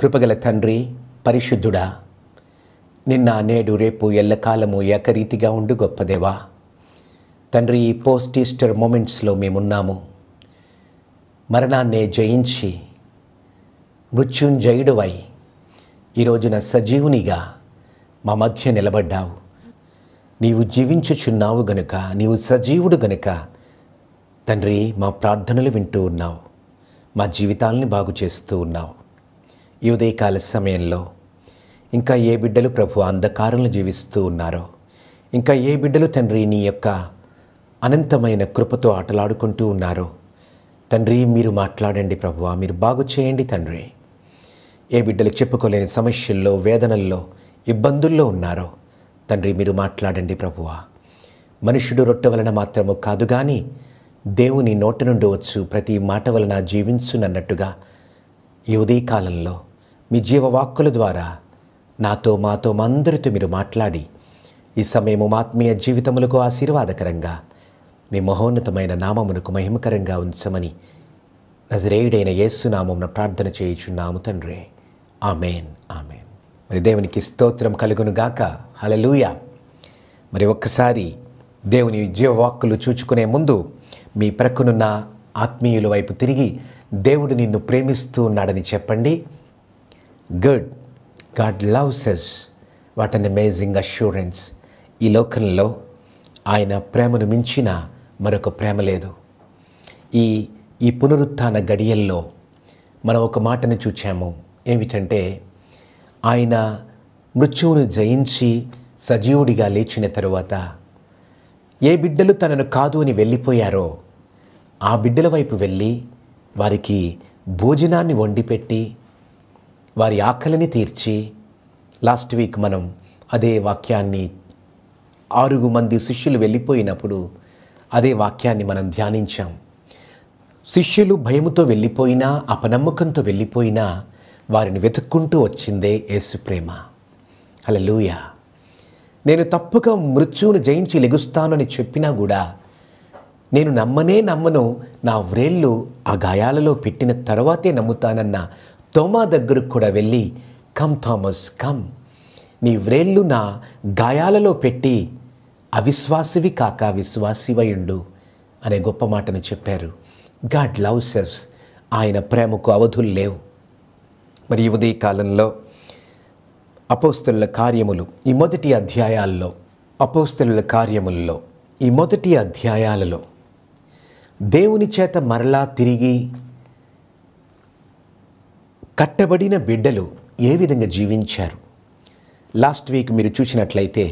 కృపగల తండ్రి పరిశుద్ధుడా నిన్న నేడు రేపు ఎల్లకాలము ఏకరీతిగా ఉండు గొప్పదేవా తండ్రి ఈ పోస్ట్ ఈస్టర్ మూమెంట్స్లో మేమున్నాము మరణాన్నే జయించి మృత్యుంజయుడువై ఈరోజున సజీవునిగా మా మధ్య నిలబడ్డావు నీవు జీవించుచున్నావు గనుక నీవు సజీవుడు గనుక తండ్రి మా ప్రార్థనలు వింటూ ఉన్నావు మా జీవితాలని బాగు చేస్తూ ఉన్నావు ఈ ఉదయకాల సమయంలో ఇంకా ఏ బిడ్డలు ప్రభు అంధకారంలో జీవిస్తూ ఉన్నారో ఇంకా ఏ బిడ్డలు తండ్రి నీ యొక్క అనంతమైన కృపతో ఆటలాడుకుంటూ ఉన్నారో తండ్రి మీరు మాట్లాడండి ప్రభు మీరు బాగు చేయండి తండ్రి ఏ బిడ్డలు చెప్పుకోలేని సమస్యల్లో వేదనల్లో ఇబ్బందుల్లో ఉన్నారో తండ్రి మీరు మాట్లాడండి ప్రభువా మనుషుడు రొట్టె వలన మాత్రము కాదు కానీ దేవుని నోటి నుండి వచ్చు ప్రతి మాట వలన జీవించునన్నట్టుగా ఈ ఉదయకాలంలో మీ జీవవాక్కుల ద్వారా నాతో మాతో మందరితో మీరు మాట్లాడి ఈ సమయము ఆత్మీయ జీవితములకు ఆశీర్వాదకరంగా మీ మహోన్నతమైన నామమునకు మహిమకరంగా ఉంచమని నజరేయుడైన యేసునామమున ప్రార్థన చేయుచున్నాము తండ్రి ఆమెన్ ఆమెన్ మరి దేవునికి స్తోత్రం కలుగునుగాక హలలుయ మరి ఒక్కసారి దేవుని జీవవాక్కులు చూచుకునే ముందు మీ ప్రక్కనున్న ఆత్మీయుల వైపు తిరిగి దేవుడు నిన్ను ప్రేమిస్తూ ఉన్నాడని చెప్పండి good God loves us what an amazing assurance ఈ లోకంలో ఆయన ప్రేమను మించిన మరొక ప్రేమ లేదు ఈ ఈ పునరుత్థాన గడియల్లో మనం ఒక మాటను చూచాము ఏమిటంటే ఆయన మృత్యువును జయించి సజీవుడిగా లేచిన తరువాత ఏ బిడ్డలు తనను కాదు అని వెళ్ళిపోయారో ఆ బిడ్డల వైపు వెళ్ళి వారికి భోజనాన్ని వండిపెట్టి వారి ఆకలిని తీర్చి లాస్ట్ వీక్ మనం అదే వాక్యాన్ని ఆరుగు మంది శిష్యులు వెళ్ళిపోయినప్పుడు అదే వాక్యాన్ని మనం ధ్యానించాం శిష్యులు భయముతో వెళ్ళిపోయినా అపనమ్మకంతో వెళ్ళిపోయినా వారిని వెతుక్కుంటూ వచ్చిందే యేసు ప్రేమ లూయ నేను తప్పుగా మృత్యువును జయించి లెగుస్తానని చెప్పినా కూడా నేను నమ్మనే నమ్మను నా వ్రేళ్ళు ఆ గాయాలలో పెట్టిన తర్వాతే నమ్ముతానన్న తోమా దగ్గరకు కూడా వెళ్ళి కమ్ థామస్ కమ్ నీ వ్రేళ్ళు నా గాయాలలో పెట్టి అవిశ్వాసివి కాక విశ్వాసివయుండు అనే గొప్ప మాటను చెప్పారు గాడ్ లవ్ సెల్స్ ఆయన ప్రేమకు అవధులు లేవు మరి ఉదయ కాలంలో అపోస్తుల కార్యములు ఈ మొదటి అధ్యాయాల్లో అపోస్తుల కార్యముల్లో ఈ మొదటి అధ్యాయాలలో దేవుని చేత మరలా తిరిగి కట్టబడిన బిడ్డలు ఏ విధంగా జీవించారు లాస్ట్ వీక్ మీరు చూసినట్లయితే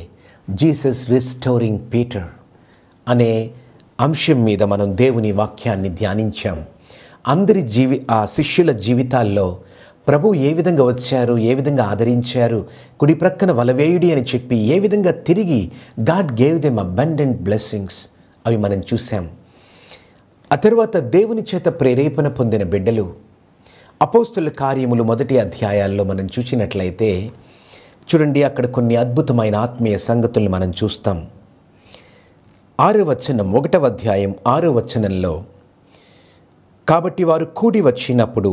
జీసస్ రిస్టోరింగ్ పీటర్ అనే అంశం మీద మనం దేవుని వాక్యాన్ని ధ్యానించాం అందరి జీవి ఆ శిష్యుల జీవితాల్లో ప్రభు ఏ విధంగా వచ్చారు ఏ విధంగా ఆదరించారు కుడి ప్రక్కన వలవేయుడి అని చెప్పి ఏ విధంగా తిరిగి God gave them abundant blessings అవి మనం చూసాం ఆ తర్వాత దేవుని చేత ప్రేరేపణ పొందిన బిడ్డలు అపోస్తుల కార్యములు మొదటి అధ్యాయాల్లో మనం చూసినట్లయితే చూడండి అక్కడ కొన్ని అద్భుతమైన ఆత్మీయ సంగతులను మనం చూస్తాం ఆరో వచనం ఒకటవ అధ్యాయం ఆరో వచనంలో కాబట్టి వారు కూడి వచ్చినప్పుడు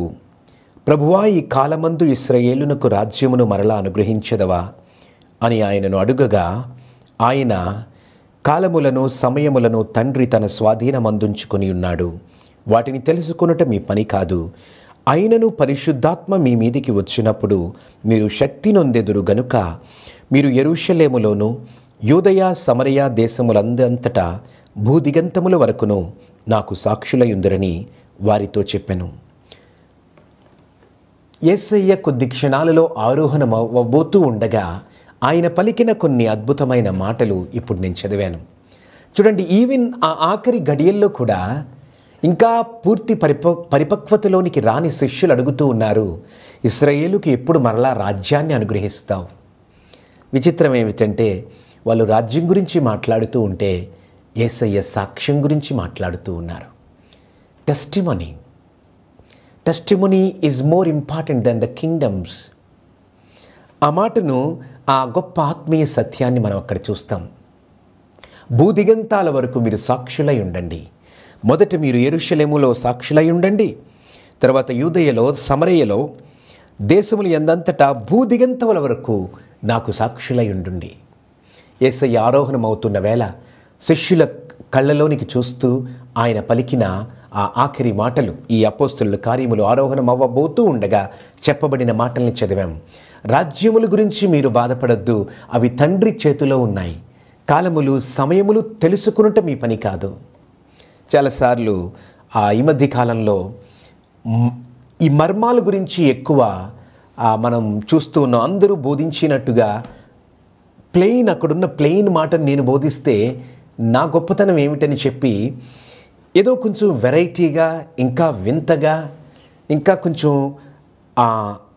ప్రభువా ఈ కాలమందు ఇస్రయేలునకు రాజ్యమును మరలా అనుగ్రహించదవా అని ఆయనను అడుగగా ఆయన కాలములను సమయములను తండ్రి తన స్వాధీనమందుంచుకొని ఉన్నాడు వాటిని తెలుసుకునట మీ పని కాదు ఆయనను పరిశుద్ధాత్మ మీ మీదికి వచ్చినప్పుడు మీరు శక్తి నొందెదురు గనుక మీరు ఎరుషలేములోను యూదయ సమరయ దేశములందంతటా భూదిగంతముల వరకును నాకు సాక్షులయుందరని వారితో చెప్పాను ఏసయ్య కొద్ది క్షణాలలో ఆరోహణమవ్వబోతూ ఉండగా ఆయన పలికిన కొన్ని అద్భుతమైన మాటలు ఇప్పుడు నేను చదివాను చూడండి ఈవెన్ ఆ ఆఖరి గడియల్లో కూడా ఇంకా పూర్తి పరిప పరిపక్వతలోనికి రాని శిష్యులు అడుగుతూ ఉన్నారు ఇస్రయేలుకి ఎప్పుడు మరలా రాజ్యాన్ని అనుగ్రహిస్తావు విచిత్రం ఏమిటంటే వాళ్ళు రాజ్యం గురించి మాట్లాడుతూ ఉంటే ఏసయ్య సాక్ష్యం గురించి మాట్లాడుతూ ఉన్నారు testimony testimony is more important than the kingdoms ఆ మాటను ఆ గొప్ప ఆత్మీయ సత్యాన్ని మనం అక్కడ చూస్తాం భూదిగంతాల వరకు మీరు సాక్షులై ఉండండి మొదట మీరు ఎరుషలేములో సాక్షులై ఉండండి తర్వాత యూదయలో సమరయ్యలో దేశములు ఎందంతటా భూదిగంతముల వరకు నాకు సాక్షులై ఉండండి ఏసయ్య ఆరోహణం అవుతున్న వేళ శిష్యుల కళ్ళలోనికి చూస్తూ ఆయన పలికిన ఆ ఆఖరి మాటలు ఈ అపోస్తుల కార్యములు ఆరోహణం అవ్వబోతూ ఉండగా చెప్పబడిన మాటల్ని చదివాం రాజ్యముల గురించి మీరు బాధపడద్దు అవి తండ్రి చేతిలో ఉన్నాయి కాలములు సమయములు తెలుసుకునుట మీ పని కాదు చాలాసార్లు ఆ ఈ మధ్య కాలంలో ఈ మర్మాల గురించి ఎక్కువ మనం చూస్తూ ఉన్నాం అందరూ బోధించినట్టుగా ప్లెయిన్ అక్కడున్న ప్లెయిన్ మాటను నేను బోధిస్తే నా గొప్పతనం ఏమిటని చెప్పి ఏదో కొంచెం వెరైటీగా ఇంకా వింతగా ఇంకా కొంచెం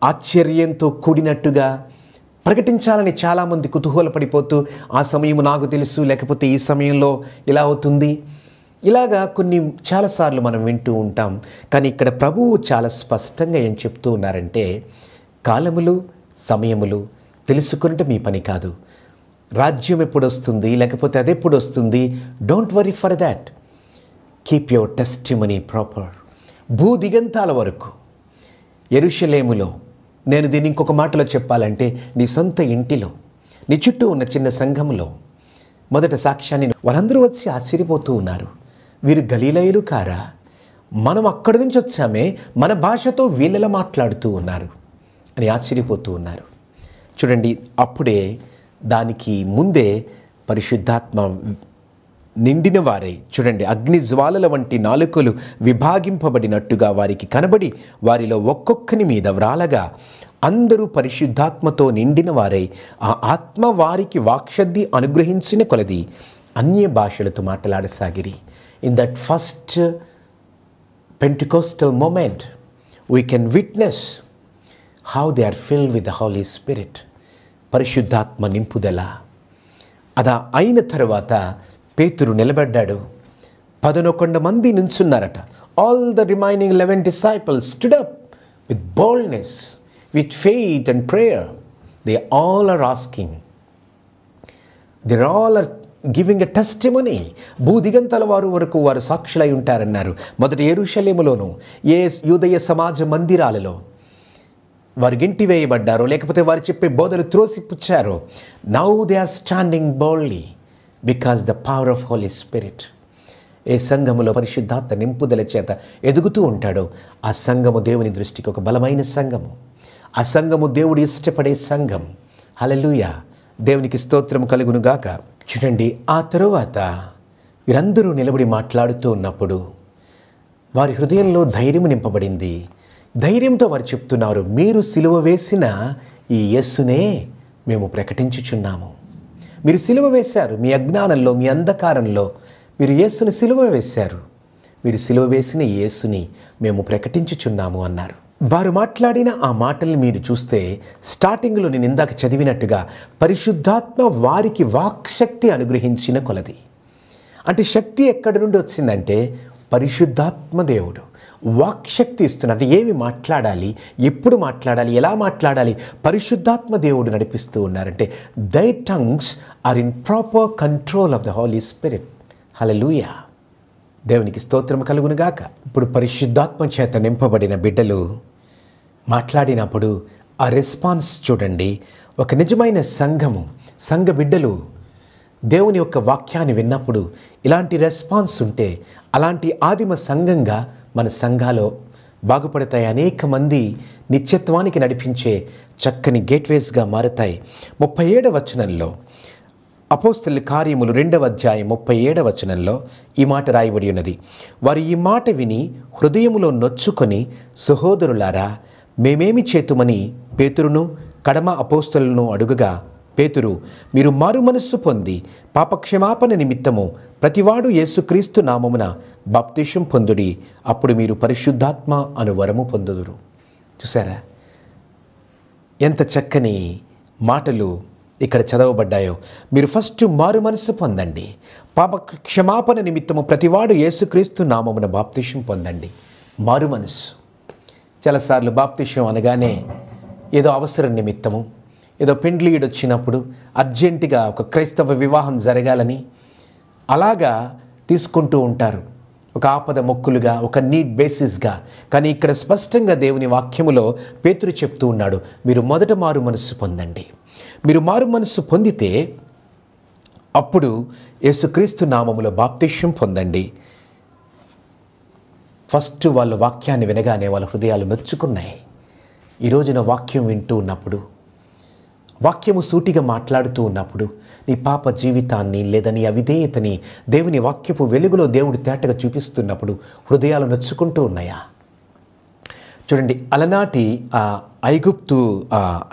ఆశ్చర్యంతో కూడినట్టుగా ప్రకటించాలని చాలామంది కుతూహలపడిపోతూ ఆ సమయం నాకు తెలుసు లేకపోతే ఈ సమయంలో ఇలా అవుతుంది ఇలాగా కొన్ని చాలాసార్లు మనం వింటూ ఉంటాం కానీ ఇక్కడ ప్రభువు చాలా స్పష్టంగా ఏం చెప్తూ ఉన్నారంటే కాలములు సమయములు తెలుసుకుంటే మీ పని కాదు రాజ్యం ఎప్పుడు వస్తుంది లేకపోతే అది ఎప్పుడు వస్తుంది don't worry for that keep your testimony proper భూ దిగంతాల వరకు ఎరుషలేములో నేను దీన్ని ఇంకొక మాటలో చెప్పాలంటే నీ సొంత ఇంటిలో నీ చుట్టూ ఉన్న చిన్న సంఘంలో మొదట సాక్ష్యాన్ని వాళ్ళందరూ వచ్చి ఆశ్చర్యపోతూ ఉన్నారు వీరు గలీలయులు కారా మనం అక్కడి నుంచి వచ్చామే మన భాషతో వీళ్ళలా మాట్లాడుతూ ఉన్నారు అని ఆశ్చర్యపోతూ ఉన్నారు చూడండి అప్పుడే దానికి ముందే పరిశుద్ధాత్మ నిండిన వారై చూడండి అగ్ని జ్వాలల వంటి నాలుకలు విభాగింపబడినట్టుగా వారికి కనబడి వారిలో ఒక్కొక్కని మీద వ్రాలగా అందరూ పరిశుద్ధాత్మతో నిండిన వారై ఆ ఆత్మ వారికి వాక్షద్ది అనుగ్రహించిన కొలది అన్య భాషలతో మాట్లాడసాగిరి in that first uh, Pentecostal moment, we can witness how they are filled with the Holy Spirit. Parishuddhatma nimpudela. Ada aina tharavata, Petru nilabaddadu. Padanokonda mandi ninsunnarata. All the remaining 11 disciples stood up with boldness, with faith and prayer. They all are asking. They all are giving a testimony భూదిగంతల వారు వరకు వారు సాక్షులై ఉంటారన్నారు మొదటి ఏరుశల్యములోను ఏ యూదయ సమాజ మందిరాలలో వారు గింటి వేయబడ్డారో లేకపోతే వారు చెప్పే బోధలు త్రోసిపుచ్చారో now they are standing boldly because the power of holy spirit ఏ సంఘములో పరిశుద్ధాత్మ నింపుదల చేత ఎదుగుతూ ఉంటాడో ఆ సంఘము దేవుని దృష్టికి ఒక బలమైన సంఘము ఆ సంఘము దేవుడు ఇష్టపడే సంఘం హలలుయ దేవునికి స్తోత్రం కలుగునుగాక చూడండి ఆ తరువాత వీరందరూ నిలబడి మాట్లాడుతూ ఉన్నప్పుడు వారి హృదయంలో ధైర్యం నింపబడింది ధైర్యంతో వారు చెప్తున్నారు మీరు సిలువ వేసిన ఈ యస్సునే మేము ప్రకటించుచున్నాము మీరు సిలువ వేశారు మీ అజ్ఞానంలో మీ అంధకారంలో మీరు యేసుని సిలువ వేశారు మీరు సిలువ వేసిన యేసుని మేము ప్రకటించుచున్నాము అన్నారు వారు మాట్లాడిన ఆ మాటల్ని మీరు చూస్తే స్టార్టింగ్లో నేను ఇందాక చదివినట్టుగా పరిశుద్ధాత్మ వారికి వాక్శక్తి అనుగ్రహించిన కొలది అంటే శక్తి ఎక్కడి నుండి వచ్చిందంటే పరిశుద్ధాత్మ దేవుడు వాక్శక్తి ఇస్తున్నాడు అంటే ఏమి మాట్లాడాలి ఎప్పుడు మాట్లాడాలి ఎలా మాట్లాడాలి పరిశుద్ధాత్మ దేవుడు నడిపిస్తూ ఉన్నారంటే thy tongues are in proper control of the holy spirit hallelujah దేవునికి స్తోత్రం కలుగునుగాక ఇప్పుడు పరిశుద్ధాత్మ చేత నింపబడిన బిడ్డలు మాట్లాడినప్పుడు ఆ రెస్పాన్స్ చూడండి ఒక నిజమైన సంఘము సంఘ బిడ్డలు దేవుని యొక్క వాక్యాన్ని విన్నప్పుడు ఇలాంటి రెస్పాన్స్ ఉంటే అలాంటి ఆదిమ సంఘంగా మన సంఘాలో బాగుపడతాయి అనేక మంది నిత్యత్వానికి నడిపించే చక్కని గేట్వేస్గా మారతాయి ముప్పై ఏడవ వచనంలో అపోస్తల కార్యములు రెండవ అధ్యాయం ముప్పై ఏడవ వచనంలో ఈ మాట రాయబడి ఉన్నది వారు ఈ మాట విని హృదయములో నొచ్చుకొని సహోదరులారా మేమేమి చేతుమని పేతురును కడమ అపోస్తులను అడుగగా పేతురు మీరు మారు మనస్సు పొంది పాపక్షమాపణ నిమిత్తము ప్రతివాడు యేసుక్రీస్తు నామమున బాప్తిషం పొందుడి అప్పుడు మీరు పరిశుద్ధాత్మ అను వరము పొందుదురు చూసారా ఎంత చక్కని మాటలు ఇక్కడ చదవబడ్డాయో మీరు ఫస్ట్ మారు మనస్సు పొందండి పాప క్షమాపణ నిమిత్తము ప్రతివాడు యేసుక్రీస్తు నామమున బాప్తిషం పొందండి మారు మనస్సు చాలాసార్లు బాప్తిష్యం అనగానే ఏదో అవసరం నిమిత్తము ఏదో పెండ్లీడు వచ్చినప్పుడు అర్జెంటుగా ఒక క్రైస్తవ వివాహం జరగాలని అలాగా తీసుకుంటూ ఉంటారు ఒక ఆపద మొక్కులుగా ఒక నీడ్ బేసిస్గా కానీ ఇక్కడ స్పష్టంగా దేవుని వాక్యములో పేతురు చెప్తూ ఉన్నాడు మీరు మొదట మారు మనస్సు పొందండి మీరు మారు మనస్సు పొందితే అప్పుడు యేసుక్రీస్తు నామములో బాప్తిష్యం పొందండి ఫస్ట్ వాళ్ళ వాక్యాన్ని వినగానే వాళ్ళ హృదయాలు మెచ్చుకున్నాయి ఈరోజున వాక్యం వింటూ ఉన్నప్పుడు వాక్యము సూటిగా మాట్లాడుతూ ఉన్నప్పుడు నీ పాప జీవితాన్ని లేదా నీ అవిధేయతని దేవుని వాక్యపు వెలుగులో దేవుడు తేటగా చూపిస్తున్నప్పుడు హృదయాలు నొచ్చుకుంటూ ఉన్నాయా చూడండి అలనాటి ఐగుప్తు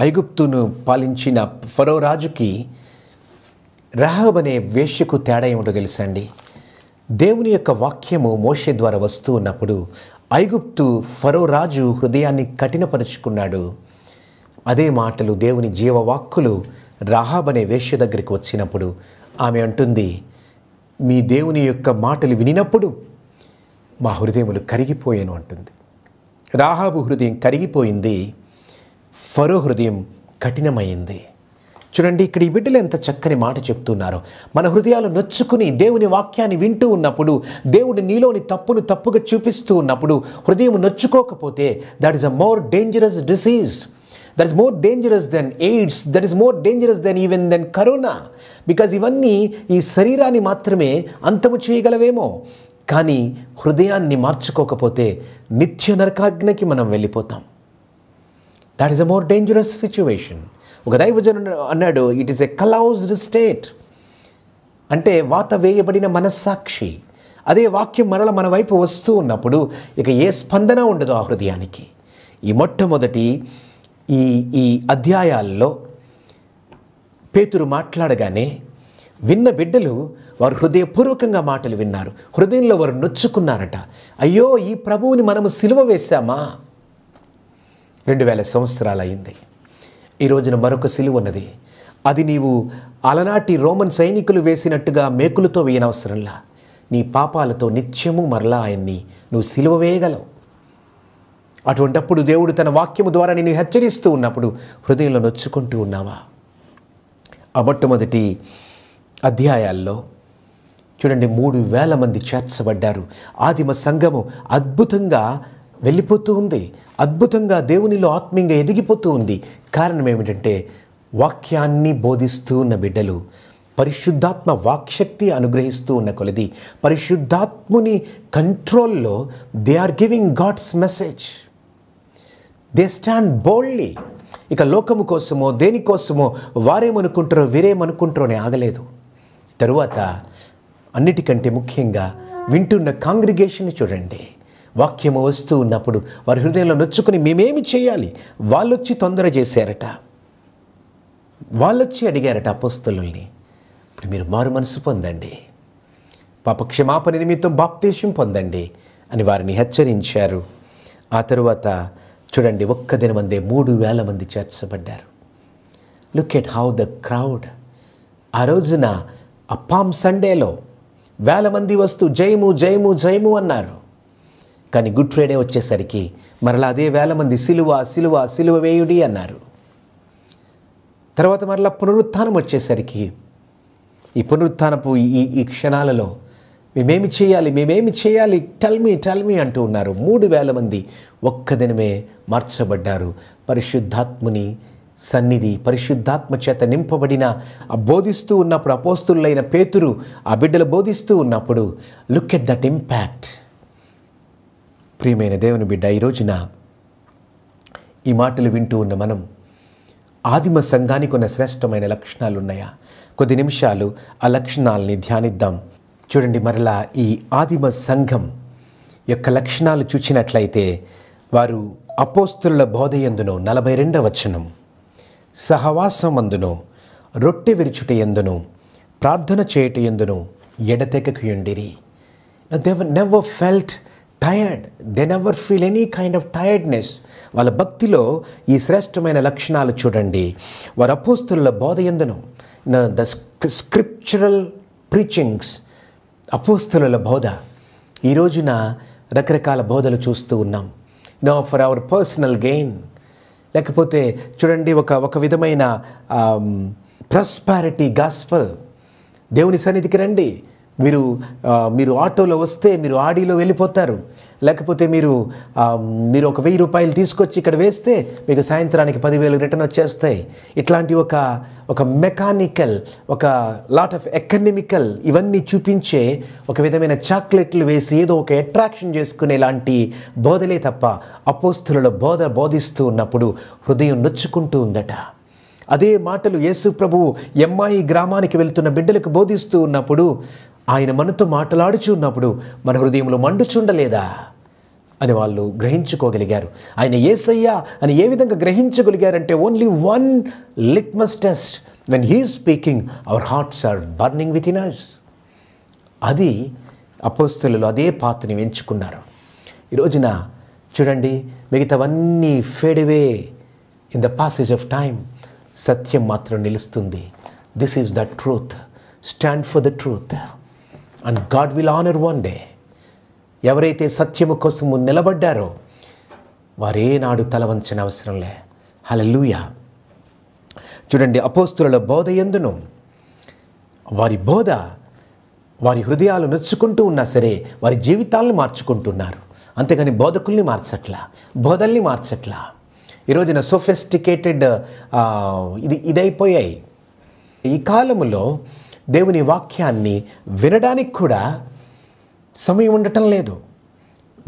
ఐగుప్తును పాలించిన ఫరో రాజుకి రహబ్ అనే వేష్యకు తేడా ఏమిటో తెలుసండి దేవుని యొక్క వాక్యము మోషే ద్వారా వస్తూ ఉన్నప్పుడు ఐగుప్తు ఫరో రాజు హృదయాన్ని కఠినపరుచుకున్నాడు అదే మాటలు దేవుని జీవవాక్కులు రాహాబ్ అనే వేష్య దగ్గరికి వచ్చినప్పుడు ఆమె అంటుంది మీ దేవుని యొక్క మాటలు వినినప్పుడు మా హృదయములు కరిగిపోయాను అంటుంది రాహాబు హృదయం కరిగిపోయింది ఫరో హృదయం కఠినమైంది చూడండి ఇక్కడ ఈ బిడ్డలు ఎంత చక్కని మాట చెప్తున్నారు మన హృదయాలు నొచ్చుకుని దేవుని వాక్యాన్ని వింటూ ఉన్నప్పుడు దేవుడు నీలోని తప్పును తప్పుగా చూపిస్తూ ఉన్నప్పుడు హృదయం నొచ్చుకోకపోతే that is a more dangerous disease that is more dangerous than AIDS that is more dangerous than even than corona because ఇవన్నీ ఈ శరీరాన్ని మాత్రమే అంతము చేయగలవేమో కానీ హృదయాన్ని మార్చుకోకపోతే నిత్య నరకాజ్ఞకి మనం వెళ్ళిపోతాం that is a more dangerous situation ఒక దైవజను అన్నాడు it is a callused state అంటే వాత వేయబడిన మనస్సాక్షి అదే వాక్యం మరల మన వైపు వస్తూ ఉన్నప్పుడు ఇక ఏ స్పందన ఉండదు ఆ హృదయానికి ఈ మొట్టమొదటి ఈ ఈ అధ్యాయాల్లో పేతురు మాట్లాడగానే విన్న బిడ్డలు వారు హృదయపూర్వకంగా మాటలు విన్నారు హృదయంలో వారు నొచ్చుకున్నారట అయ్యో ఈ ప్రభువుని మనము సిలువ వేశామా రెండు వేల సంవత్సరాలు అయింది ఈ రోజున మరొక సిలువున్నది అది నీవు అలనాటి రోమన్ సైనికులు వేసినట్టుగా మేకులతో వేయనవసరంలా నీ పాపాలతో నిత్యము మరలా ఆయన్ని నువ్వు సిలువ వేయగలవు అటువంటప్పుడు దేవుడు తన వాక్యము ద్వారా నేను హెచ్చరిస్తూ ఉన్నప్పుడు హృదయంలో నొచ్చుకుంటూ ఉన్నావా ఆ మొట్టమొదటి అధ్యాయాల్లో చూడండి మూడు వేల మంది చేర్చబడ్డారు ఆదిమ సంఘము అద్భుతంగా వెళ్ళిపోతూ ఉంది అద్భుతంగా దేవునిలో ఆత్మీయంగా ఎదిగిపోతూ ఉంది కారణం ఏమిటంటే వాక్యాన్ని బోధిస్తూ ఉన్న బిడ్డలు పరిశుద్ధాత్మ వాక్శక్తి అనుగ్రహిస్తూ ఉన్న కొలది పరిశుద్ధాత్ముని కంట్రోల్లో they are giving God's message they stand boldly ఇక లోకము కోసమో దేనికోసమో వారేమనుకుంటారో వీరేమనుకుంటారోనే ఆగలేదు తరువాత అన్నిటికంటే ముఖ్యంగా వింటున్న కాంగ్రిగేషన్ చూడండి వాక్యము వస్తూ ఉన్నప్పుడు వారి హృదయంలో నొచ్చుకుని మేమేమి చేయాలి వాళ్ళొచ్చి తొందర చేశారట వాళ్ళొచ్చి అడిగారట అపోస్తులని ఇప్పుడు మీరు మారు మనసు పొందండి పాప క్షమాపణ నిమిత్తం బాప్తేశం పొందండి అని వారిని హెచ్చరించారు ఆ తరువాత చూడండి ఒక్క దిన మందే మూడు వేల మంది చేర్చబడ్డారు look at how the crowd ఆ రోజున అప్పాం సండేలో వేల మంది వస్తూ జయము జయము జయము అన్నారు కానీ గుడ్ ఫ్రైడే వచ్చేసరికి మరలా అదే వేల మంది సిలువ సిలువ సిలువ వేయుడి అన్నారు తర్వాత మరలా పునరుత్థానం వచ్చేసరికి ఈ పునరుత్థానపు ఈ ఈ క్షణాలలో మేమేమి చేయాలి మేమేమి చేయాలి టల్మీ టల్మీ అంటూ ఉన్నారు మూడు వేల మంది ఒక్క దినమే మార్చబడ్డారు పరిశుద్ధాత్ముని సన్నిధి పరిశుద్ధాత్మ చేత నింపబడిన ఆ బోధిస్తూ ఉన్నప్పుడు అపోస్తులైన పేతురు ఆ బిడ్డలు బోధిస్తూ ఉన్నప్పుడు లుక్ ఎట్ దట్ ఇంపాక్ట్ ప్రియమైన దేవుని బిడ్డ ఈ రోజున ఈ మాటలు వింటూ ఉన్న మనం ఆదిమ సంఘానికి ఉన్న శ్రేష్టమైన లక్షణాలు ఉన్నాయా కొద్ది నిమిషాలు ఆ లక్షణాలని ధ్యానిద్దాం చూడండి మరలా ఈ ఆదిమ సంఘం యొక్క లక్షణాలు చూచినట్లయితే వారు అపోస్తుల బోధయందును నలభై రెండవ వచనం సహవాసమందును రొట్టె విరుచుట ఎందును ప్రార్థన చేయుట ఎందును ఎడతెగకుయుండిరి never felt tired then ever feel any kind of tiredness వాళ్ళ భక్తిలో ఈ శ్రేష్టమైన లక్షణాలు చూడండి వారు అపోస్తుల బోధ ఎందును ద స్క్రిప్చరల్ ప్రీచింగ్స్ అపోస్తుల బోధ ఈ రోజున రకరకాల బోధలు చూస్తూ ఉన్నాం no for our personal gain లేకపోతే చూడండి ఒక ఒక విధమైన ప్రాస్పారిటీ గాస్పల్ దేవుని సన్నిధికి రండి మీరు మీరు ఆటోలో వస్తే మీరు ఆడీలో వెళ్ళిపోతారు లేకపోతే మీరు మీరు ఒక వెయ్యి రూపాయలు తీసుకొచ్చి ఇక్కడ వేస్తే మీకు సాయంత్రానికి పదివేలు రిటర్న్ వచ్చేస్తాయి ఇట్లాంటి ఒక ఒక మెకానికల్ ఒక లాట్ ఆఫ్ ఎకనమికల్ ఇవన్నీ చూపించే ఒక విధమైన చాక్లెట్లు వేసి ఏదో ఒక అట్రాక్షన్ చేసుకునే లాంటి బోధలే తప్ప అపోస్తుల బోధ బోధిస్తూ ఉన్నప్పుడు హృదయం నొచ్చుకుంటూ ఉందట అదే మాటలు యేసు ప్రభు ఎమ్మాయి గ్రామానికి వెళ్తున్న బిడ్డలకు బోధిస్తూ ఉన్నప్పుడు ఆయన మనతో మాట్లాడుచున్నప్పుడు మన హృదయంలో మండుచుండలేదా అని వాళ్ళు గ్రహించుకోగలిగారు ఆయన ఏసయ్యా అని ఏ విధంగా గ్రహించగలిగారంటే only one litmus test when he speaking our hearts are burning within us అది అపోస్తులలో అదే పాత్రని ఎంచుకున్నారు ఈరోజున చూడండి మిగతావన్నీ fade away in the passage of time సత్యం మాత్రం నిలుస్తుంది this is the truth stand for the truth and God will honour one day ఎవరైతే సత్యము కోసము నిలబడ్డారో వారేనాడు తలవంచిన అవసరం లే హలలుయ చూడండి అపోస్తుల బోధ ఎందును వారి బోధ వారి హృదయాలు నొచ్చుకుంటూ ఉన్నా సరే వారి జీవితాలను మార్చుకుంటున్నారు అంతేగాని బోధకుల్ని మార్చట్లా బోధల్ని మార్చట్లా ఈరోజున సోఫెస్టికేటెడ్ ఇది ఇదైపోయాయి ఈ కాలంలో దేవుని వాక్యాన్ని వినడానికి కూడా సమయం ఉండటం లేదు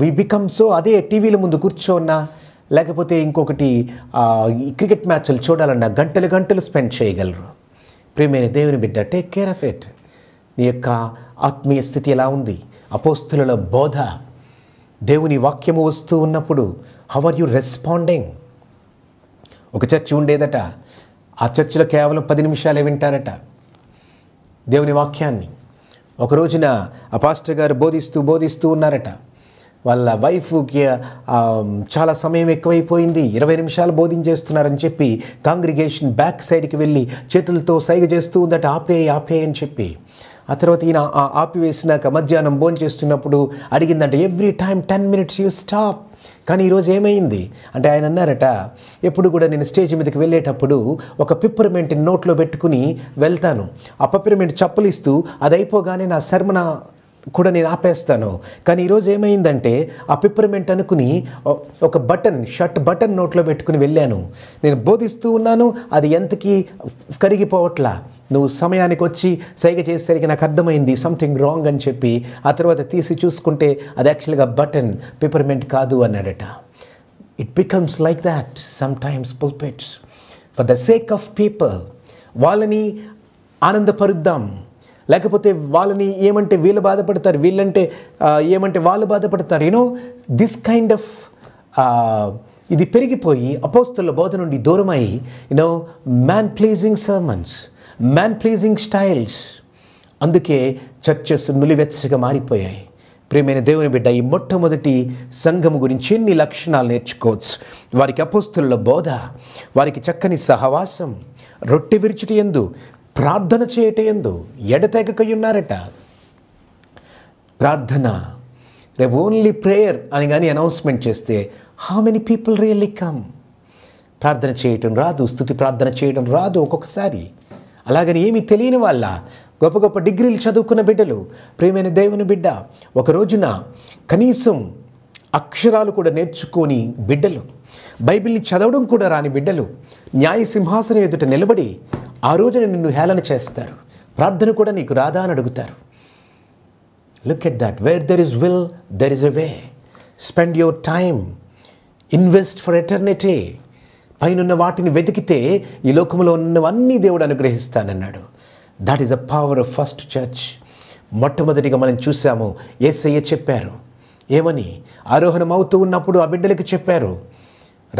వి బికమ్ సో అదే టీవీల ముందు కూర్చోన్నా లేకపోతే ఇంకొకటి క్రికెట్ మ్యాచ్లు చూడాలన్నా గంటలు గంటలు స్పెండ్ చేయగలరు ప్రేమైన దేవుని బిడ్డ టేక్ కేర్ ఆఫ్ ఇట్ నీ యొక్క ఆత్మీయ స్థితి ఎలా ఉంది అపోస్తుల బోధ దేవుని వాక్యము వస్తూ ఉన్నప్పుడు హౌ ఆర్ యు రెస్పాండింగ్ ఒక చర్చి ఉండేదట ఆ చర్చిలో కేవలం పది నిమిషాలే వింటారట దేవుని వాక్యాన్ని ఒక రోజున పాస్టర్ గారు బోధిస్తూ బోధిస్తూ ఉన్నారట వాళ్ళ వైఫ్కి చాలా సమయం ఎక్కువైపోయింది ఇరవై నిమిషాలు బోధించేస్తున్నారని చెప్పి కాంగ్రిగేషన్ బ్యాక్ సైడ్కి వెళ్ళి చేతులతో సైగ చేస్తూ ఉందట ఆపేయి ఆపేయి అని చెప్పి ఆ తర్వాత ఈయన ఆపివేసినాక మధ్యాహ్నం భోజనం చేస్తున్నప్పుడు అడిగిందంటే every time ten minutes you stop కానీ ఈరోజు ఏమైంది అంటే ఆయన అన్నారట ఎప్పుడు కూడా నేను స్టేజ్ మీదకి వెళ్ళేటప్పుడు ఒక పిప్పర్మెంట్ నోట్లో పెట్టుకుని వెళ్తాను ఆ పిప్పర్మెంట్ ఇస్తూ అది అయిపోగానే నా శర్మన కూడా నేను ఆపేస్తాను కానీ ఈరోజు ఏమైందంటే ఆ పిప్పర్మెంట్ అనుకుని ఒక బటన్ షర్ట్ బటన్ నోట్లో పెట్టుకుని వెళ్ళాను నేను బోధిస్తూ ఉన్నాను అది ఎంతకీ కరిగిపోవట్లా నువ్వు సమయానికి వచ్చి సైగ చేసేసరికి నాకు అర్థమైంది సంథింగ్ రాంగ్ అని చెప్పి ఆ తర్వాత తీసి చూసుకుంటే అది యాక్చువల్గా బటన్ పేపర్మెంట్ కాదు అన్నాడట it becomes like that some times pulpits for the sake of people వాళ్ళని ఆనందపరుద్దాం లేకపోతే వాళ్ళని ఏమంటే వీళ్ళు బాధపడతారు వీళ్ళంటే ఏమంటే వాళ్ళు బాధపడతారు యూనో దిస్ కైండ్ ఆఫ్ ఇది పెరిగిపోయి అపోస్తుల బోధ నుండి దూరమై you know man pleasing sermons man pleasing styles అందుకే చర్చెస్ నులివెచ్చగా మారిపోయాయి ప్రేమైన దేవుని బిడ్డ ఈ మొట్టమొదటి సంఘము గురించి ఎన్ని లక్షణాలు నేర్చుకోవచ్చు వారికి అపోస్తుల బోధ వారికి చక్కని సహవాసం రొట్టె విరుచుట ఎందు ప్రార్థన చేయట ఎందు ఉన్నారట ప్రార్థన రేపు ఓన్లీ ప్రేయర్ అని కానీ అనౌన్స్మెంట్ చేస్తే how many people really come ప్రార్థన చేయటం రాదు స్థుతి ప్రార్థన చేయడం రాదు ఒక్కొక్కసారి అలాగని ఏమీ తెలియని వాళ్ళ గొప్ప గొప్ప డిగ్రీలు చదువుకున్న బిడ్డలు ప్రేమైన దేవుని బిడ్డ ఒక రోజున కనీసం అక్షరాలు కూడా నేర్చుకొని బిడ్డలు బైబిల్ని చదవడం కూడా రాని బిడ్డలు న్యాయ సింహాసనం ఎదుట నిలబడి ఆ రోజున నిన్ను హేళన చేస్తారు ప్రార్థన కూడా నీకు రాదా అని అడుగుతారు look at that where there is will there is a way spend your time invest for eternity పైన వాటిని వెతికితే ఈ లోకంలో ఉన్నవన్నీ దేవుడు అనుగ్రహిస్తానన్నాడు that is a power of first church మొట్టమొదటిగా మనం చూసాము ఏసయ్య చెప్పారు ఏమని ఆరోహణం అవుతూ ఉన్నప్పుడు ఆ బిడ్డలకు చెప్పారు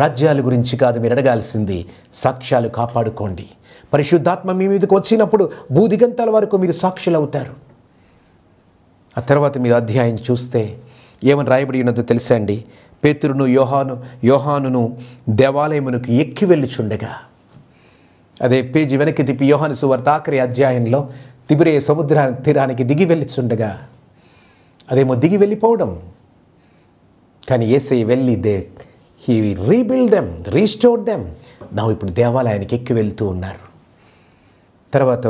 రాజ్యాల గురించి కాదు మీరు అడగాల్సింది సాక్ష్యాలు కాపాడుకోండి పరిశుద్ధాత్మ మీ మీదకు వచ్చినప్పుడు భూదిగంతాల వరకు మీరు సాక్షులు అవుతారు ఆ తర్వాత మీరు అధ్యాయం చూస్తే ఏమని రాయబడి ఉన్నదో తెలుసా అండి పేతురును యోహాను యోహానును దేవాలయమునకు ఎక్కి వెళ్ళుచుండగా అదే పేజీ వెనక్కి తిప్పి యోహాను సువర్త ఆఖరి అధ్యాయంలో తిబిరే సముద్ర తీరానికి దిగి వెళ్ళుచుండగా అదేమో దిగి వెళ్ళిపోవడం కానీ ఏసై వెళ్ళి they he rebuild them restore them నా ఇప్పుడు దేవాలయానికి ఎక్కి వెళ్తూ ఉన్నారు తర్వాత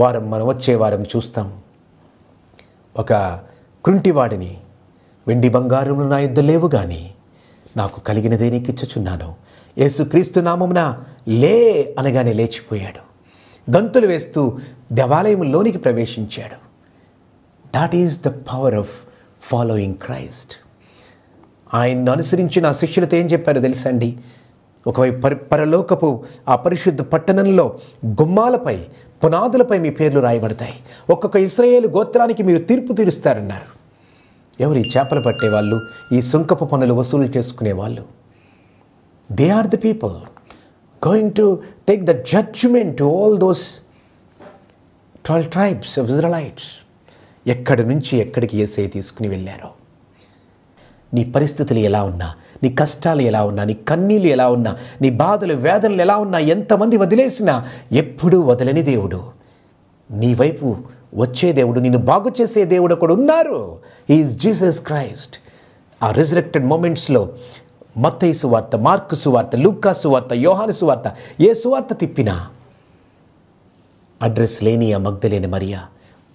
వారం మనం వచ్చే వారం చూస్తాం ఒక కృంటివాడిని వెండి బంగారములు నా యుద్ధ లేవు కానీ నాకు కలిగినదే నీకు ఇచ్చుచున్నాను యేసుక్రీస్తు నామమున లే అనగానే లేచిపోయాడు గంతులు వేస్తూ దేవాలయంలోనికి ప్రవేశించాడు that is the power of following Christ ఆయన్ను అనుసరించిన శిష్యులతో ఏం చెప్పారో తెలుసండి ఒకవైపు పర పరలోకపు ఆ పరిశుద్ధ పట్టణంలో గుమ్మాలపై పునాదులపై మీ పేర్లు రాయబడతాయి ఒక్కొక్క ఇస్రాయేల్ గోత్రానికి మీరు తీర్పు తీరుస్తారన్నారు ఎవరు ఈ చేపలు పట్టేవాళ్ళు ఈ సుంకపు పనులు వసూలు చేసుకునేవాళ్ళు they are the people going to take the judgment all those twelve tribes of Israelites ఎక్కడి నుంచి ఎక్కడికి ఏసే తీసుకుని వెళ్ళారో నీ పరిస్థితులు ఎలా ఉన్నా నీ కష్టాలు ఎలా ఉన్నా నీ కన్నీళ్ళు ఎలా ఉన్నా నీ బాధలు వేదనలు ఎలా ఉన్నా ఎంతమంది వదిలేసినా ఎప్పుడూ వదలని దేవుడు నీ వైపు వచ్చే దేవుడు నిన్ను బాగు చేసే దేవుడు ఒకడు ఉన్నారు ఈజ్ జీసస్ క్రైస్ట్ ఆ రిజరెక్టెడ్ మూమెంట్స్లో మత్తయి సువార్త మార్కు సువార్త లూకా సువార్త యోహాను సువార్త ఏ సువార్త తిప్పినా అడ్రస్ లేని ఆ మగ్ధలేని మరియా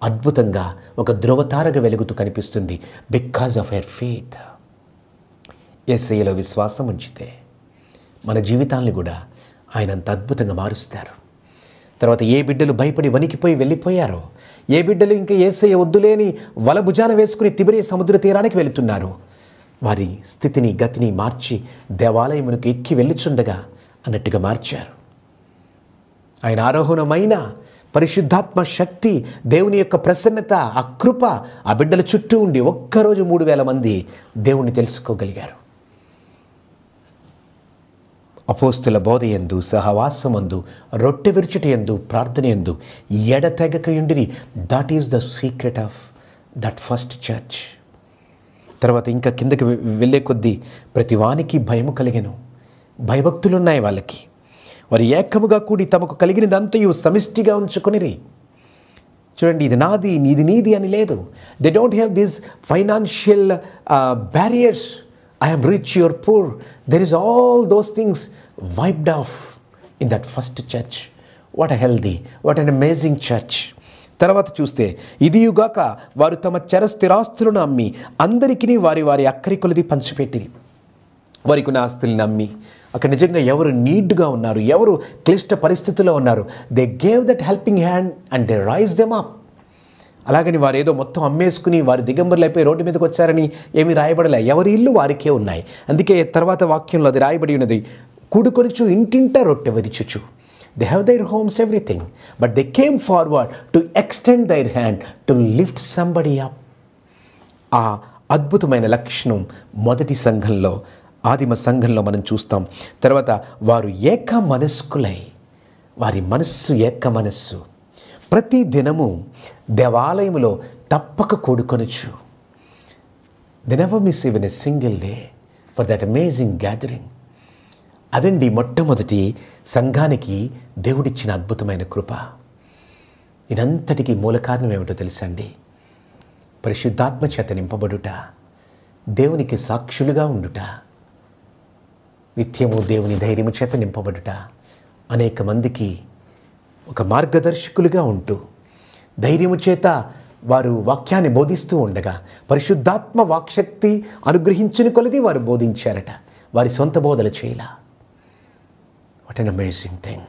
అద్భుతంగా ఒక ధ్రువతారగా వెలుగుతూ కనిపిస్తుంది బికాజ్ ఆఫ్ హెర్ ఫేత్ ఎస్ఐలో విశ్వాసం ఉంచితే మన జీవితాన్ని కూడా ఆయన అంత అద్భుతంగా మారుస్తారు తర్వాత ఏ బిడ్డలు భయపడి వణికిపోయి వెళ్ళిపోయారో ఏ బిడ్డలు ఇంకా ఏసయ్య వద్దులేని వలభుజాన వేసుకుని తిబిరే సముద్ర తీరానికి వెళుతున్నారు వారి స్థితిని గతిని మార్చి దేవాలయమునకు ఎక్కి వెళ్ళుచుండగా అన్నట్టుగా మార్చారు ఆయన ఆరోహణమైన పరిశుద్ధాత్మ శక్తి దేవుని యొక్క ప్రసన్నత అకృప ఆ బిడ్డల చుట్టూ ఉండి ఒక్కరోజు మూడు వేల మంది దేవుణ్ణి తెలుసుకోగలిగారు అపోస్తుల బోధయందు సహవాసమందు రొట్టె విరుచుటయందు ప్రార్థనయందు ఎడతెగకయుండిని that is the secret of that first church తర్వాత ఇంకా కిందకి వెళ్ళే కొద్దీ ప్రతివానికి భయము కలిగను భయభక్తులున్నాయి వాళ్ళకి వారు ఏకముగా కూడి తమకు కలిగినదంతయు సమిష్టిగా ఉంచుకునిరి చూడండి ఇది నాది నీది నీది అని లేదు they don't have these financial barriers I am rich you're poor there is all those things wiped off in that first church what a healthy what an amazing church తర్వాత చూస్తే ఇదియుగాక వారు తమ చర స్థిరాస్తులను అమ్మి అందరికీ వారి వారి అక్కరికొలది పంచిపెట్టి వారికి ఉన్న ఆస్తుల్ని అమ్మి అక్కడ నిజంగా ఎవరు నీడ్గా ఉన్నారు ఎవరు క్లిష్ట పరిస్థితుల్లో ఉన్నారు they gave that helping hand and they raise them up అలాగని వారు ఏదో మొత్తం అమ్మేసుకుని వారి అయిపోయి రోడ్డు మీదకి వచ్చారని ఏమి రాయబడలే ఎవరి ఇల్లు వారికే ఉన్నాయి అందుకే తర్వాత వాక్యంలో అది రాయబడి ఉన్నది కూడుకొనిచు ఇంటింట రొట్టె వరిచుచు they have their homes everything but they came forward to extend their hand to lift somebody up ఆ అద్భుతమైన లక్షణం మొదటి సంఘంలో ఆదిమ సంఘంలో మనం చూస్తాం తర్వాత వారు ఏక మనస్కులై వారి మనస్సు ఏక మనస్సు ప్రతి దినము దేవాలయంలో తప్పక కూడుకొనచ్చు దినవ miss even a single day for that amazing gathering అదండి మొట్టమొదటి సంఘానికి దేవుడిచ్చిన అద్భుతమైన కృప ఇదంతటికీ మూల కారణం ఏమిటో తెలుసండి పరిశుద్ధాత్మ చేత నింపబడుట దేవునికి సాక్షులుగా ఉండుట నిత్యము దేవుని ధైర్యము చేత నింపబడుట అనేక మందికి ఒక మార్గదర్శకులుగా ఉంటూ ధైర్యము చేత వారు వాక్యాన్ని బోధిస్తూ ఉండగా పరిశుద్ధాత్మ వాక్శక్తి అనుగ్రహించిన కొలది వారు బోధించారట వారి సొంత బోధలు చేయలా వాట్ అన్ అమేజింగ్ థింగ్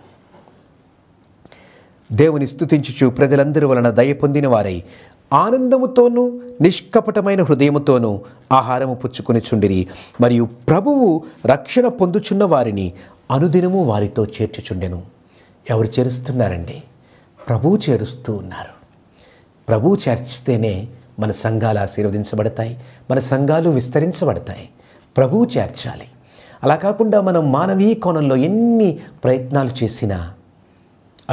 దేవుని స్థుతించుచు ప్రజలందరి వలన దయ పొందిన వారై ఆనందముతోనూ నిష్కపటమైన హృదయముతోనూ ఆహారము పుచ్చుకుని చుండిరి మరియు ప్రభువు రక్షణ పొందుచున్న వారిని అనుదినము వారితో చేర్చుచుండెను ఎవరు చేరుస్తున్నారండి ప్రభువు చేరుస్తూ ఉన్నారు ప్రభువు చేర్చితేనే మన సంఘాలు ఆశీర్వదించబడతాయి మన సంఘాలు విస్తరించబడతాయి ప్రభువు చేర్చాలి అలా కాకుండా మనం మానవీయ కోణంలో ఎన్ని ప్రయత్నాలు చేసినా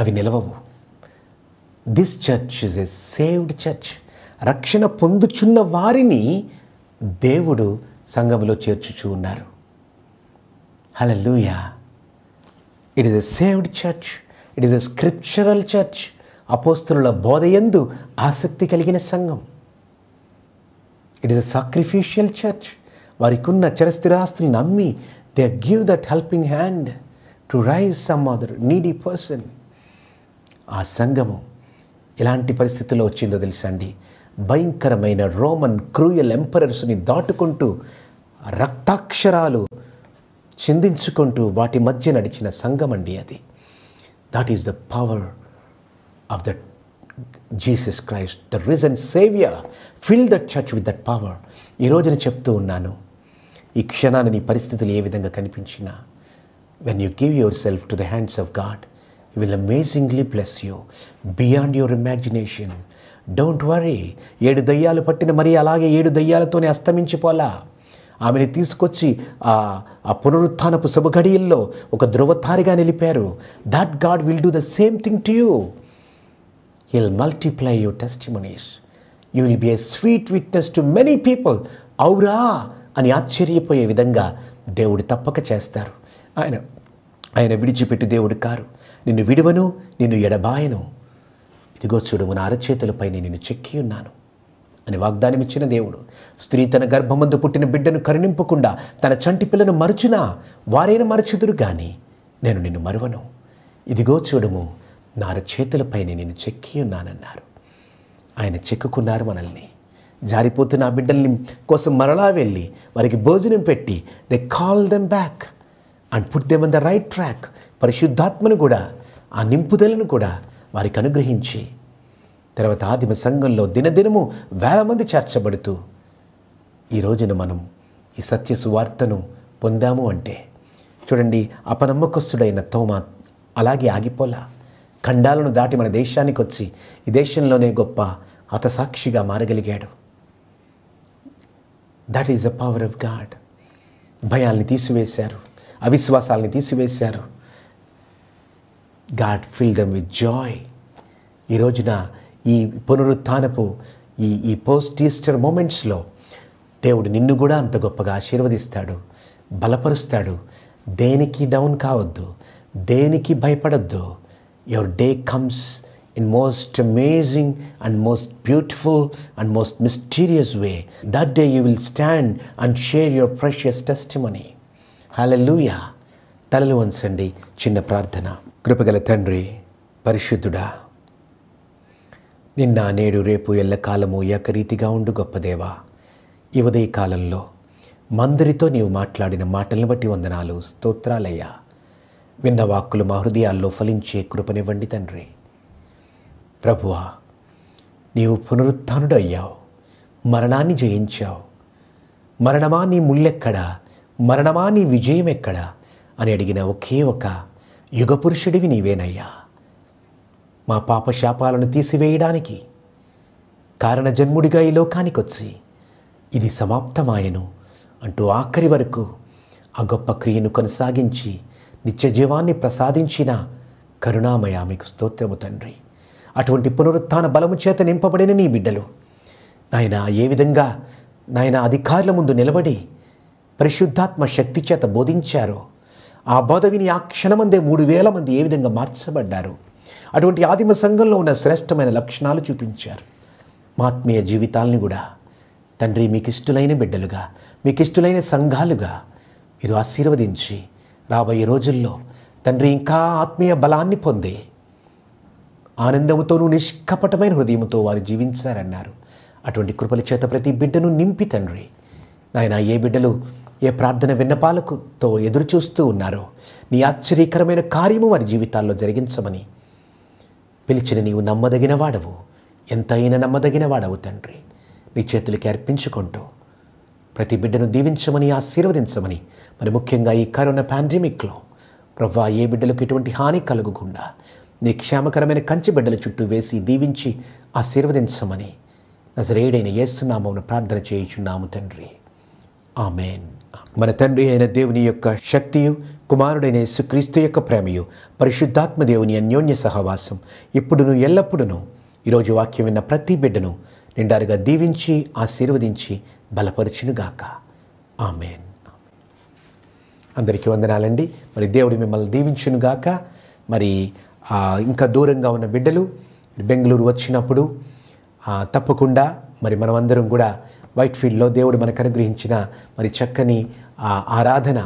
అవి నిలవవు this church is a saved church రక్షణ పొందుచున్న వారిని దేవుడు సంఘంలో చేర్చుచూ ఉన్నారు hello it is a saved church it is a scriptural church అపోస్తుల బోధయందు ఆసక్తి కలిగిన సంఘం it is a sacrificial church వారికి ఉన్న చరస్థిరాస్తులను నమ్మి they give that helping hand to raise some other needy person ఆ సంఘము ఎలాంటి పరిస్థితుల్లో వచ్చిందో తెలుసండి భయంకరమైన రోమన్ క్రూయల్ ఎంపరర్స్ని దాటుకుంటూ రక్తాక్షరాలు చిందించుకుంటూ వాటి మధ్య నడిచిన సంఘమండి అది that is the power of that Jesus Christ the reason saviour fill that church with that power ఈ రోజున చెప్తూ ఉన్నాను ఈ క్షణాన్ని నీ పరిస్థితులు ఏ విధంగా కనిపించినా when you give yourself to the hands of God you will amazingly bless you beyond your imagination don't worry ఏడు దయ్యాలు పట్టిన మరి అలాగే ఏడు దయ్యాలతోనే అస్తమించిపోలా ఆమెని తీసుకొచ్చి ఆ పునరుత్నపు శుభఘడియల్లో ఒక ధృవతారిగా నిలిపారు that God will do the same thing to you heal multiply your money you will be a sweet witness to many people అవురా అని ఆశ్చర్యపోయే విధంగా దేవుడు తప్పక చేస్తారు ఆయన ఆయన విడిచిపెట్టి దేవుడు కారు నిన్ను విడువను నిన్ను ఎడబాయను ఇదిగో చూడు నా అరచేతులపై నేను చెక్కి ఉన్నాను అని వాగ్దానమిచ్చిన దేవుడు స్త్రీ తన గర్భమందు పుట్టిన బిడ్డను కరుణింపకుండా తన చంటి పిల్లను మరచునా వారైన మరచుదురు కానీ నేను నిన్ను మరువను ఇదిగో చూడము నార చేతులపైనే నేను చెక్కి ఉన్నానన్నారు ఆయన చెక్కుకున్నారు మనల్ని జారిపోతున్న ఆ బిడ్డల్ని కోసం మరలా వెళ్ళి వారికి భోజనం పెట్టి the call them back and put them on the right track పరిశుద్ధాత్మను కూడా ఆ నింపుదలను కూడా వారికి అనుగ్రహించి తర్వాత ఆదిమ సంఘంలో దినదినము వేల మంది చేర్చబడుతూ ఈ రోజున మనం ఈ సత్య సువార్తను పొందాము అంటే చూడండి అపనమ్మకస్తుడైన తోమా అలాగే ఆగిపోలా ఖండాలను దాటి మన దేశానికి వచ్చి ఈ దేశంలోనే గొప్ప హతసాక్షిగా మారగలిగాడు that is the power of God భయాల్ని తీసివేశారు అవిశ్వాసాలని తీసివేశారు God fill them with joy ఈ రోజున ఈ పునరుత్నపు ఈ ఈ పోస్ట్ ఈస్టర్ మూమెంట్స్లో దేవుడు నిన్ను కూడా అంత గొప్పగా ఆశీర్వదిస్తాడు బలపరుస్తాడు దేనికి డౌన్ కావద్దు దేనికి భయపడద్దు your day comes in most amazing and most beautiful and most mysterious way that day you will stand and share your precious testimony hallelujah తలలు వంచండి చిన్న ప్రార్థన కృపగల తండ్రి పరిశుద్ధుడా నిన్న నేడు రేపు ఎల్లకాలము ఏకరీతిగా ఉండు గొప్పదేవా ఈ కాలంలో మందరితో నీవు మాట్లాడిన మాటలను బట్టి వందనాలు స్తోత్రాలయ్యా విన్న వాక్కులు మా హృదయాల్లో ఫలించే కృపనివ్వండి తండ్రి ప్రభువా నీవు పునరుత్నుడు అయ్యావు మరణాన్ని జయించావు మరణమా నీ ముళ్ళెక్కడా మరణమా నీ విజయం ఎక్కడా అని అడిగిన ఒకే ఒక యుగపురుషుడివి నీవేనయ్యా మా పాపశాపాలను తీసివేయడానికి కారణజన్ముడిగా ఈ లోకానికొచ్చి ఇది సమాప్తమాయను అంటూ ఆఖరి వరకు ఆ గొప్ప క్రియను కొనసాగించి నిత్య జీవాన్ని ప్రసాదించిన కరుణామయ మీకు స్తోత్రము తండ్రి అటువంటి పునరుత్థాన బలము చేత నింపబడిన నీ బిడ్డలు నాయన ఏ విధంగా నాయన అధికారుల ముందు నిలబడి పరిశుద్ధాత్మ శక్తి చేత బోధించారో ఆ బోధ విని ఆ క్షణమందే మూడు వేల మంది ఏ విధంగా మార్చబడ్డారు అటువంటి ఆదిమ సంఘంలో ఉన్న శ్రేష్టమైన లక్షణాలు చూపించారు ఆత్మీయ జీవితాలని కూడా తండ్రి మీకు ఇష్టలైన బిడ్డలుగా మీకు ఇష్టలైన సంఘాలుగా మీరు ఆశీర్వదించి రాబోయే రోజుల్లో తండ్రి ఇంకా ఆత్మీయ బలాన్ని పొంది ఆనందముతోనూ నిష్కపటమైన హృదయంతో వారు జీవించారన్నారు అటువంటి కృపల చేత ప్రతి బిడ్డను నింపి తండ్రి నాయన ఏ బిడ్డలు ఏ ప్రార్థన విన్నపాలకుతో ఎదురుచూస్తూ ఉన్నారో నీ ఆశ్చర్యకరమైన కార్యము వారి జీవితాల్లో జరిగించమని పిలిచిన నీవు నమ్మదగిన వాడవు ఎంతైనా నమ్మదగిన వాడవు తండ్రి నీ చేతులకి అర్పించుకుంటూ ప్రతి బిడ్డను దీవించమని ఆశీర్వదించమని మరి ముఖ్యంగా ఈ కరోనా పాండమిక్లో ప్రవ్వా ఏ బిడ్డలకు ఎటువంటి హాని కలగకుండా నీ క్షేమకరమైన కంచి బిడ్డల చుట్టూ వేసి దీవించి ఆశీర్వదించమని నజరేడైన యేసునామమును ప్రార్థన చేయుచున్నాము తండ్రి ఆమెన్ మన తండ్రి అయిన దేవుని యొక్క శక్తియు కుమారుడైన సుక్రీస్తు యొక్క ప్రేమయు పరిశుద్ధాత్మ దేవుని అన్యోన్య సహవాసం ఇప్పుడును ఎల్లప్పుడును ఈరోజు వాక్యం విన్న ప్రతి బిడ్డను నిండారుగా దీవించి ఆశీర్వదించి బలపరుచునుగాక ఆమెన్ అందరికీ వందనాలండి మరి దేవుడు మిమ్మల్ని దీవించునుగాక మరి ఇంకా దూరంగా ఉన్న బిడ్డలు బెంగళూరు వచ్చినప్పుడు తప్పకుండా మరి మనమందరం కూడా వైట్ఫీల్డ్లో దేవుడు మనకు అనుగ్రహించిన మరి చక్కని ఆ ఆరాధన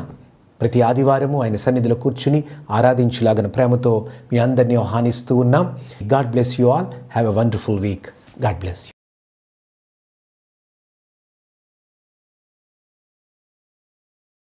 ప్రతి ఆదివారము ఆయన సన్నిధిలో కూర్చుని ఆరాధించులాగిన ప్రేమతో మీ అందరినీ ఆహ్వానిస్తూ ఉన్నాం God bless you all have a wonderful week God bless you